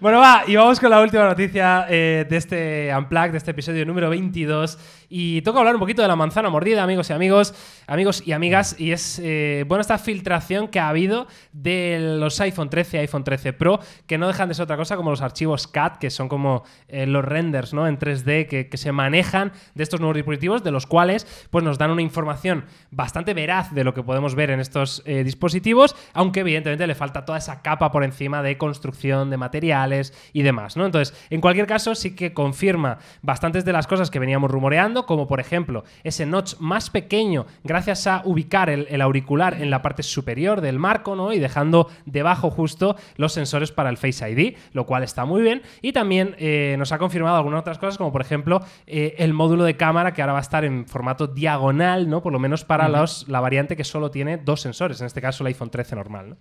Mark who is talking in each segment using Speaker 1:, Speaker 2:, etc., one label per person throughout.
Speaker 1: Bueno, va, y vamos con la última noticia eh, de este Unplugged, de este episodio número 22. Y toca hablar un poquito de la manzana mordida, amigos y amigos, amigos y amigas. Y es, eh, bueno, esta filtración que ha habido de los iPhone 13 y iPhone 13 Pro, que no dejan de ser otra cosa como los archivos CAD, que son como eh, los renders ¿no? en 3D que, que, se manejan de estos nuevos dispositivos, de los cuales pues, nos dan una información bastante veraz de lo que podemos ver en estos dispositivos, aunque evidentemente le falta toda esa capa por encima de construcción, de material y demás, ¿no? Entonces, en cualquier caso, sí que confirma bastantes de las cosas que veníamos rumoreando, como por ejemplo ese notch más pequeño gracias a ubicar el, auricular en la parte superior del marco, ¿no? Y dejando debajo justo los sensores para el Face ID, lo cual está muy bien. Y también eh, nos ha confirmado algunas otras cosas, como por ejemplo eh, el módulo de cámara que ahora va a estar en formato diagonal, ¿no? Por lo menos para los, la variante que solo tiene dos sensores, en este caso el iPhone 13 normal,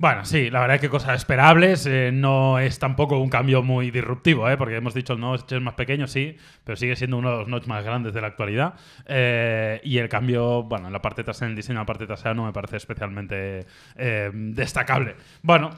Speaker 2: bueno, sí, la verdad es que cosas esperables. Eh, no es tampoco un cambio muy disruptivo, ¿eh? porque hemos dicho el notch es más pequeño, sí, pero sigue siendo uno de los notch más grandes de la actualidad. Eh, y el cambio, bueno, en la parte trasera, en el diseño de la parte trasera no me parece especialmente eh, destacable. Bueno,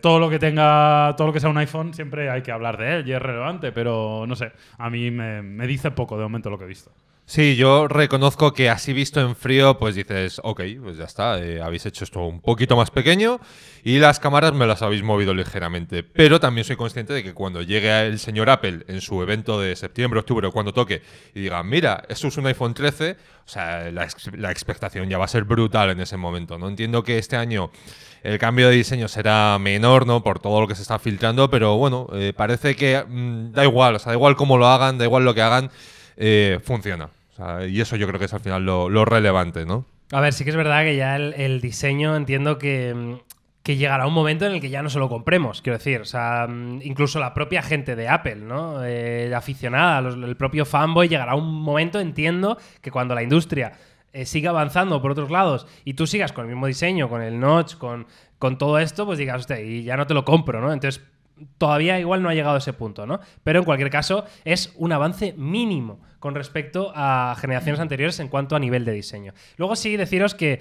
Speaker 2: todo lo que tenga, todo lo que sea un iPhone, siempre hay que hablar de él y es relevante, pero no sé, a mí me, me dice poco de momento lo que he visto.
Speaker 3: Sí, yo reconozco que así visto en frío, pues dices, ok, pues ya está, eh, habéis hecho esto un poquito más pequeño y las cámaras me las habéis movido ligeramente. Pero también soy consciente de que cuando llegue el señor Apple en su evento de septiembre, octubre o cuando toque y diga, mira, esto es un iPhone 13, o sea, la, expectación ya va a ser brutal en ese momento. No entiendo que este año el cambio de diseño será menor, ¿no? Por todo lo que se está filtrando, pero bueno, eh, parece que mm, da igual, o sea, da igual cómo lo hagan, da igual lo que hagan eh, funciona. y eso yo creo que es al final lo, relevante, ¿no?
Speaker 1: A ver, sí que es verdad que ya el, diseño entiendo que, llegará un momento en el que ya no se lo compremos, quiero decir, o sea, mm, incluso la propia gente de Apple, ¿no? Eh, aficionada, el propio fanboy, llegará un momento, entiendo, que cuando la industria eh, siga avanzando por otros lados y tú sigas con el mismo diseño, con el notch, con, con todo esto, pues digas, usted y ya no te lo compro, ¿no? Entonces todavía igual no ha llegado a ese punto, ¿no? Pero en cualquier caso, es un avance mínimo con respecto a generaciones anteriores en cuanto a nivel de diseño. Luego sí deciros que,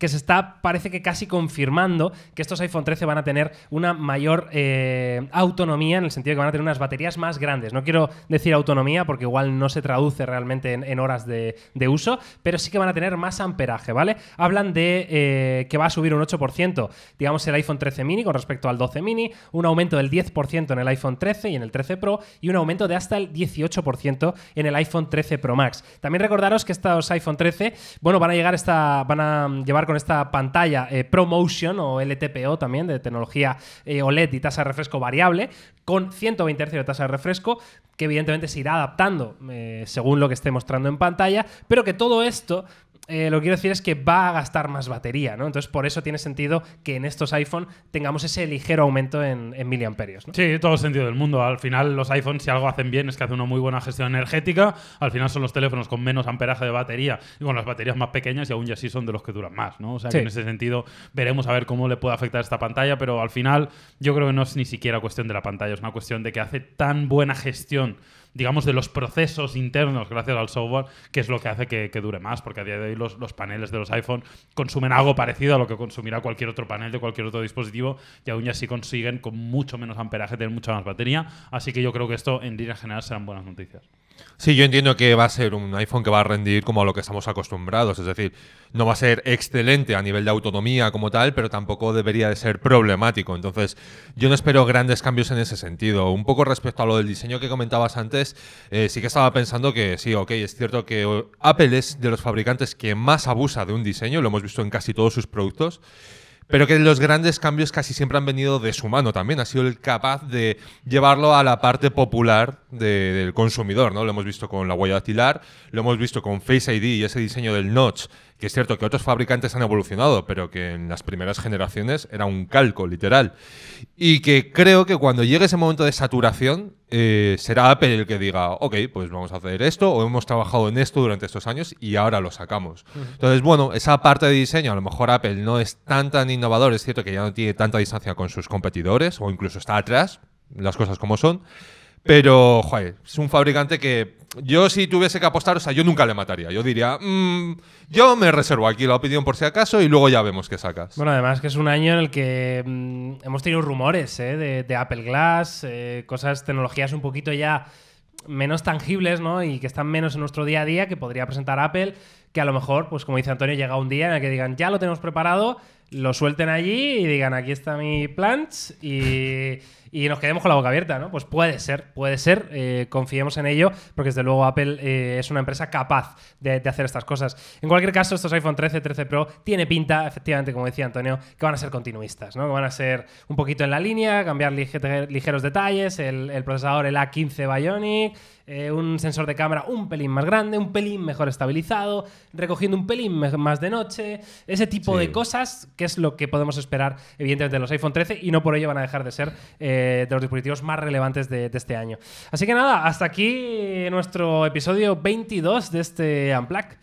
Speaker 1: que se está, parece que casi confirmando que estos iPhone 13 van a tener una mayor eh, autonomía en el sentido de que van a tener unas baterías más grandes. No quiero decir autonomía porque igual no se traduce realmente en, horas de, uso, pero sí que van a tener más amperaje, ¿vale? Hablan de eh, que va a subir un 8%, digamos, el iPhone 13 mini con respecto al 12 mini, un aumento del 10% en el iPhone 13 y en el 13 Pro y un aumento de hasta el 18% en el iPhone 13 Pro Max. También recordaros que estos iPhone 13, bueno, van a llegar esta, van a llevar con esta pantalla eh, ProMotion o LTPO también de tecnología eh, OLED y tasa de refresco variable con 120 Hz de tasa de refresco que evidentemente se irá adaptando eh, según lo que esté mostrando en pantalla, pero que todo esto eh, lo que quiero decir es que va a gastar más batería, ¿no? Entonces, por eso tiene sentido que en estos iPhone tengamos ese ligero aumento en, miliamperios,
Speaker 2: ¿no? Sí, todo sentido del mundo. Al final, los iPhones, si algo hacen bien, es que hacen una muy buena gestión energética. Al final son los teléfonos con menos amperaje de batería y con las baterías más pequeñas y aún así, son de los que duran más, ¿no? O sea, que en ese sentido veremos a ver cómo le puede afectar esta pantalla, pero al final yo creo que no es ni siquiera cuestión de la pantalla, es una cuestión de que hace tan buena gestión digamos, de los procesos internos gracias al software, que es lo que hace que, dure más, porque a día de hoy los, paneles de los iPhone consumen algo parecido a lo que consumirá cualquier otro panel de cualquier otro dispositivo, y aún así consiguen con mucho menos amperaje tener mucha más batería, así que yo creo que esto en línea general serán buenas noticias.
Speaker 3: Sí, yo entiendo que va a ser un iPhone que va a rendir como a lo que estamos acostumbrados, es decir, no va a ser excelente a nivel de autonomía como tal, pero tampoco debería de ser problemático. Entonces, yo no espero grandes cambios en ese sentido. Un poco respecto a lo del diseño que comentabas antes, eh, sí que estaba pensando que sí, ok, es cierto que eh, Apple es de los fabricantes que más abusa de un diseño, lo hemos visto en casi todos sus productos pero que los grandes cambios casi siempre han venido de su mano también. Ha sido el capaz de llevarlo a la parte popular del consumidor, ¿no? Lo hemos visto con la huella dactilar, lo hemos visto con Face ID y ese diseño del notch, que es cierto que otros fabricantes han evolucionado, pero que en las primeras generaciones era un calco, literal. Y que creo que cuando llegue ese momento de saturación, eh, será Apple el que diga, ok, pues vamos a hacer esto, o hemos trabajado en esto durante estos años y ahora lo sacamos. Entonces, bueno, esa parte de diseño, a lo mejor Apple no es tan tan innovador, es cierto que ya no tiene tanta distancia con sus competidores, o incluso está atrás, las cosas como son. Pero, joder, es un fabricante que yo si tuviese que apostar, o sea, yo nunca le mataría. Yo diría, mm, yo me reservo aquí la opinión por si acaso y luego ya vemos qué sacas.
Speaker 1: Bueno, además que es un año en el que mm, hemos tenido rumores eh, de, Apple Glass, eh, cosas, tecnologías un poquito ya menos tangibles, ¿no? Y que están menos en nuestro día a día, que podría presentar Apple, que a lo mejor, pues como dice Antonio, llega un día en el que digan, ya lo tenemos preparado lo suelten allí y digan, aquí está mi planche y, nos quedemos con la boca abierta, ¿no? Pues puede ser, puede ser, eh, confiemos en ello, porque desde luego Apple eh, es una empresa capaz de, hacer estas cosas. En cualquier caso, estos iPhone 13, 13 Pro, tiene pinta, efectivamente, como decía Antonio, que van a ser continuistas, ¿no? Que van a ser un poquito en la línea, cambiar ligeros detalles, el, procesador, el A15 Bionic, eh, un sensor de cámara un pelín más grande, un pelín mejor estabilizado, recogiendo un pelín más de noche, ese tipo de cosas que es lo que podemos esperar, evidentemente, de los iPhone 13 y no por ello van a dejar de ser eh, de los dispositivos más relevantes de, este año. Así que nada, hasta aquí nuestro episodio 22 de este Unplugged.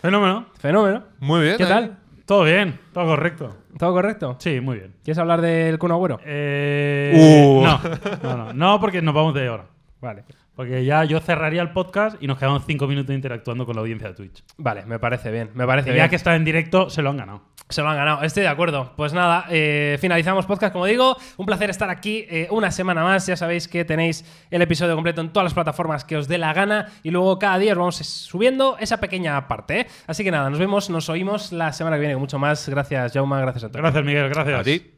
Speaker 2: Fenómeno. Fenómeno. Muy bien. ¿Qué tal? Todo bien, todo correcto. ¿Todo correcto? Sí, muy bien. ¿Quieres hablar del Kun Agüero? Eh, uh. no, no, no, no, porque nos vamos de hora. Vale. Porque ya yo cerraría el podcast y nos quedamos cinco minutos interactuando con la audiencia de Twitch. Vale, me parece bien, me parece Ya que está en directo, se lo han ganado.
Speaker 1: Se lo han ganado, estoy de acuerdo. Pues nada, eh, finalizamos podcast, como digo. Un placer estar aquí eh, una semana más. Ya sabéis que tenéis el episodio completo en todas las plataformas que os dé la gana. Y luego cada día os vamos subiendo esa pequeña parte. ¿eh? Así que nada, nos vemos, nos oímos la semana que viene mucho más. Gracias, Jauma, gracias a todos. Gracias, Miguel, gracias.
Speaker 3: A